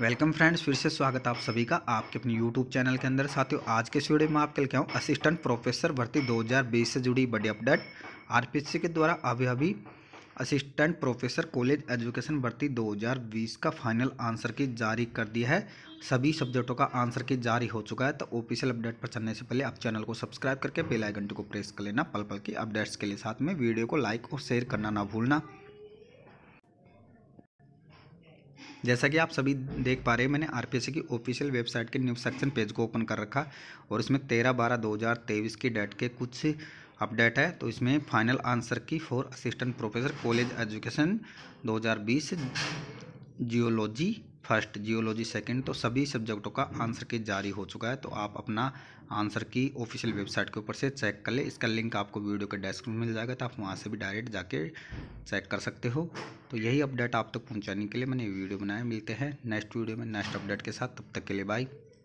welcome friends फिर से स्वागत आप सभी का आपके अपने यूट्यूब चैनल के अंदर साथियों आज के इस वीडियो में आपके लिए हूँ असिस्टेंट प्रोफेसर भर्ती 2020 से जुड़ी बड़ी अपडेट आरपीसी के द्वारा अभी अभी असिस्टेंट प्रोफेसर कॉलेज एजुकेशन भर्ती 2020 का फाइनल आंसर की जारी कर दिया है सभी सब्जेक्टों का आंसर की जारी हो चुका है तो ऑफिशियल अपडेट पर चलने से पहले आप चैनल को सब्सक्राइब करके बेलाइकन को प्रेस कर लेना पल पल की अपडेट्स के लिए साथ में वीडियो को लाइक और शेयर करना ना भूलना जैसा कि आप सभी देख पा रहे हैं मैंने आरपीएससी की ऑफिशियल वेबसाइट के न्यूज सेक्शन पेज को ओपन कर रखा और इसमें तेरह बारह दो हज़ार तेईस की डेट के कुछ अपडेट है तो इसमें final answer key for assistant professor college education 2020 geology first geology second तो सभी सब्जेक्टों का आंसर की जारी हो चुका है तो आप अपना आंसर की ऑफिशियल वेबसाइट के ऊपर से चेक कर ले इसका लिंक आपको वीडियो के डेस्क में मिल जाएगा तो आप वहाँ से भी डायरेक्ट जाके चेक कर सकते हो तो यही अपडेट आप तक पहुँचाने के लिए मैंने वीडियो बनाया मिलते हैं नेक्स्ट वीडियो में नेक्स्ट अपडेट के साथ तब तक के लिए बाय